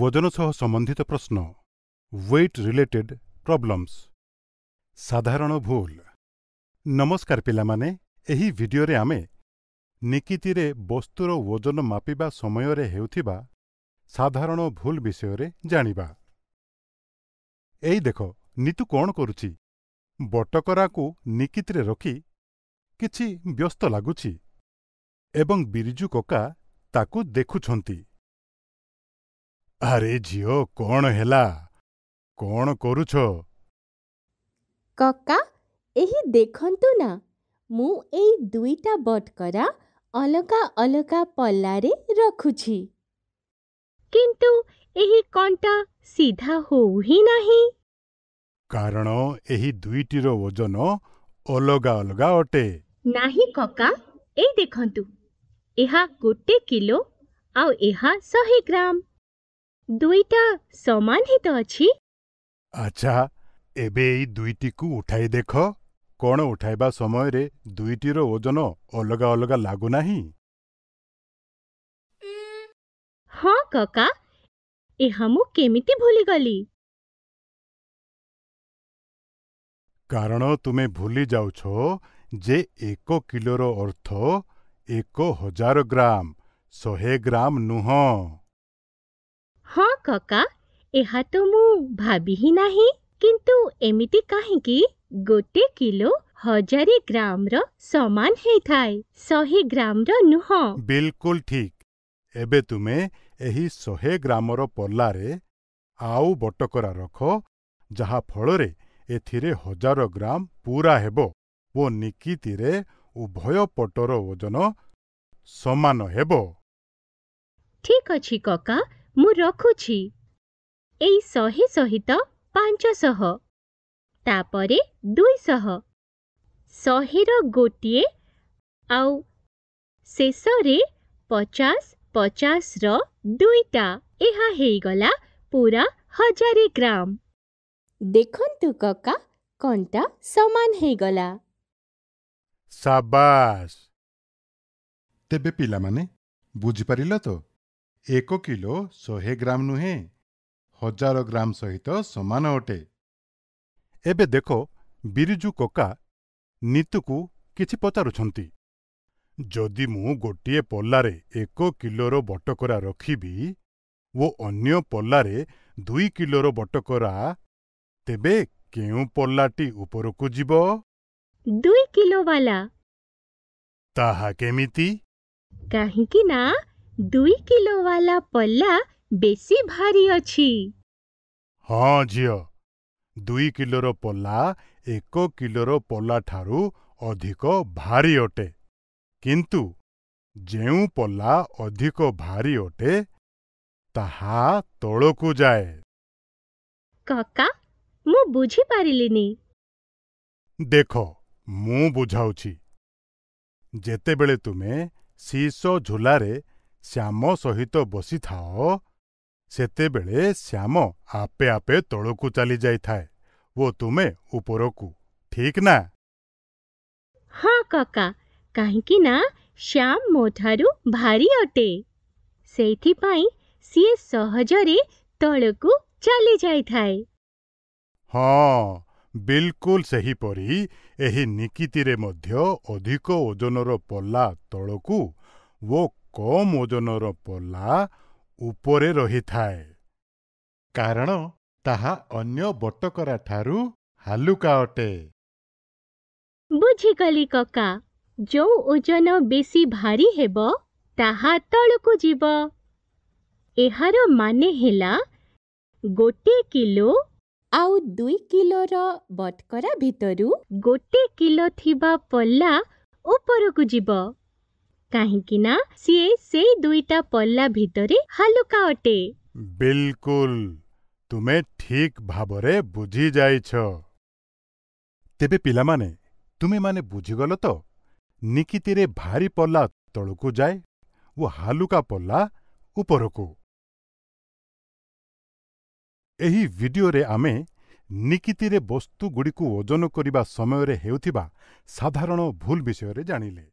ଓଜନ ସହ ସମ୍ବନ୍ଧିତ ପ୍ରଶ୍ନ ୱେଟ୍ ରିଲେଟେଡ୍ ପ୍ରବ୍ଲମ୍ସ ସାଧାରଣ ଭୁଲ ନମସ୍କାର ପିଲାମାନେ ଏହି ଭିଡ଼ିଓରେ ଆମେ ନିକିତିରେ ବସ୍ତୁର ଓଜନ ମାପିବା ସମୟରେ ହେଉଥିବା ସାଧାରଣ ଭୁଲ ବିଷୟରେ ଜାଣିବା ଏଇ ଦେଖ ନିତୁ କ'ଣ କରୁଛି ବଟକରାକୁ ନିକିତିରେ ରଖି କିଛି ବ୍ୟସ୍ତ ଲାଗୁଛି ଏବଂ ବିରିଜୁ କକା ତାକୁ ଦେଖୁଛନ୍ତି ଆରେ ଝିଅ କ'ଣ ହେଲା କ'ଣ କରୁଛ କକା ଏହି ଦେଖନ୍ତୁ ନା ମୁଁ ଏଇ ଦୁଇଟା ବଟକରା ଅଲଗା ଅଲଗା ପଲାରେ ରଖୁଛି କିନ୍ତୁ ଏହି କଣ୍ଟା ସିଧା ହଉ ହିଁ ନାହିଁ କାରଣ ଏହି ଦୁଇଟିର ଓଜନ ଅଲଗା ଅଲଗା ଅଟେ ନାହିଁ କକା ଏଇ ଦେଖନ୍ତୁ ଏହା ଗୋଟେ କିଲୋ ଆଉ ଏହା ଶହେ ଗ୍ରାମ ଦୁଇଟା ସମାନ ହିତ ଅଛି ଆଚ୍ଛା ଏବେ ଏଇ ଦୁଇଟିକୁ ଉଠାଇ ଦେଖ କ'ଣ ଉଠାଇବା ସମୟରେ ଦୁଇଟିର ଓଜନ ଅଲଗା ଅଲଗା ଲାଗୁନାହିଁ ହଁ କକା ଏହା ମୁଁ କେମିତି ଭୁଲିଗଲି କାରଣ ତୁମେ ଭୁଲି ଯାଉଛ ଯେ ଏକ କିଲୋର ଅର୍ଥ ଏକ ହଜାର ଗ୍ରାମ ଶହେ ଗ୍ରାମ ନୁହଁ ହଁ କକା ଏହା ତ ମୁଁ ଭାବି ହିଁ ନାହିଁ କିନ୍ତୁ ଏମିତି କାହିଁକି ଗୋଟେ କିଲୋ ହଜାରେ ଗ୍ରାମର ସମାନ ହେଇଥାଏ ଶହେ ଗ୍ରାମର ନୁହଁ ବିଲକୁଲ ଠିକ୍ ଏବେ ତୁମେ ଏହି ଶହେ ଗ୍ରାମର ପଲ୍ଲାରେ ଆଉ ବଟକରା ରଖ ଯାହା ଫଳରେ ଏଥିରେ ହଜାର ଗ୍ରାମ ପୂରା ହେବ ଓ ନିକିତିରେ ଉଭୟ ପଟର ଓଜନ ସମାନ ହେବ ଠିକ୍ ଅଛି କକା ମୁଁ ରଖୁଛି। ଏଇ ଶହେ ସହିତ ପାଞ୍ଚଶହ। ତା'ପରେ ଦୁଇଶହ। ଶହେର ଗୋଟିଏ ଆଉ ଶେଷରେ ପଚାଶ ପଚାଶର ଦୁଇଟା ଏହା ହେଇଗଲା ପୁରା ହଜାରେ ଗ୍ରାମ। ଦେଖନ୍ତୁ କକା କଣ୍ଟା ସମାନ ହେଇଗଲା। ସାବାସ ତେବେ ପିଲାମାନେ ବୁଝିପାରିଲ ତ ଏକ କିଲୋ ଶହେ ଗ୍ରାମ ନୁହେଁ ହଜାର ଗ୍ରାମ ସହିତ ସମାନ ଅଟେ ଏବେ ଦେଖ ବିରିଜୁ କକା ନିତୁକୁ କିଛି ପଚାରୁଛନ୍ତି ଯଦି ମୁଁ ଗୋଟିଏ ପଲ୍ଲାରେ ଏକ କିଲୋର ବଟକରା ରଖିବି ଓ ଅନ୍ୟ ପଲ୍ଲାରେ ଦୁଇ କିଲୋର ବଟକରା ତେବେ କେଉଁ ପଲ୍ଲାଟି ଉପରକୁ ଯିବ ଦୁଇ କିଲୋବାଲା ତାହା କେମିତି କାହିଁକି ନା ଦୁଇ କିଲୋ ବାଲା ପଲ୍ଲା ବେଶି ଭାରୀ ଅଛି ହଁ ଝିଅ ଦୁଇ କିଲୋର ପଲ୍ଲା ଏକ କିଲୋର ପଲ୍ଲାଠାରୁ ଅଧିକ ଭାରୀ ଅଟେ କିନ୍ତୁ ଯେଉଁ ପଲ୍ଲା ଅଧିକ ଭାରୀ ଅଟେ ତାହା ତଳକୁ ଯାଏ କକା ମୁଁ ବୁଝିପାରିଲିନି ଦେଖ ମୁଁ ବୁଝାଉଛି ଯେତେବେଳେ ତୁମେ ଶୀର୍ଷ ଝୁଲାରେ ଶ୍ୟାମ ସହିତ ବସିଥାଅ, ସେତେବେଳେ ଶ୍ୟାମ ଆପେ ଆପେ ତଳକୁ ଚାଲିଯାଇଥାଏ ଓ ତୁମେ ଉପରକୁ, ଠିକ୍ ନା? ହଁ କକା, କାହିଁକି ନା ଶ୍ୟାମ ମୋଠାରୁ ଭାରୀ ଅଟେ। ସେଇଥିପାଇଁ ସିଏ ସହଜରେ ତଳକୁ ଚାଲିଯାଇଥାଏ। ହଁ, ବିଲକୁଲ ସେହିପରି ଏହି ନିକିତିରେ ମଧ୍ୟ ଅଧିକ ଓଜନର ପଲ୍ଲା ତଳକୁ ଓ କମ୍ ଓଜନର ପଲା ଉପରେ ରହିଥାଏ କାରଣ ତାହା ଅନ୍ୟ ବଟକରା ଠାରୁ ହାଲୁକା ଅଟେ ବୁଝିଗଲି କକା ଯେଉଁ ଓଜନ ବେଶୀ ଭାରି ହେବ ତାହା ତଳକୁ ଯିବ ଏହାର ମାନେ ହେଲା ଗୋଟିଏ କିଲୋ ଆଉ ଦୁଇ କିଲୋର ବଟକରା ଭିତରୁ ଗୋଟିଏ କିଲୋ ଥିବା ପଲା ଉପରକୁ ଯିବ କାହିଁକିନା ସିଏ ସେଇ ଦୁଇଟା ପଲ୍ଲା ଭିତରେ ହାଲୁକା ଅଟେ ବିଲକୁଲ ତୁମେ ଠିକ୍ ଭାବରେ ବୁଝିଯାଇଛ ତେବେ ପିଲାମାନେ ତୁମେମାନେ ବୁଝିଗଲ ତ ନିକିତିରେ ଭାରି ପଲ୍ଲା ତଳକୁ ଯାଏ ଓ ହାଲୁକା ପଲ୍ଲା ଉପରକୁ ଏହି ଭିଡିଓରେ ଆମେ ନିକିତିରେ ବସ୍ତୁଗୁଡ଼ିକୁ ଓଜନ କରିବା ସମୟରେ ହେଉଥିବା ସାଧାରଣ ଭୁଲ ବିଷୟରେ ଜାଣିଲେ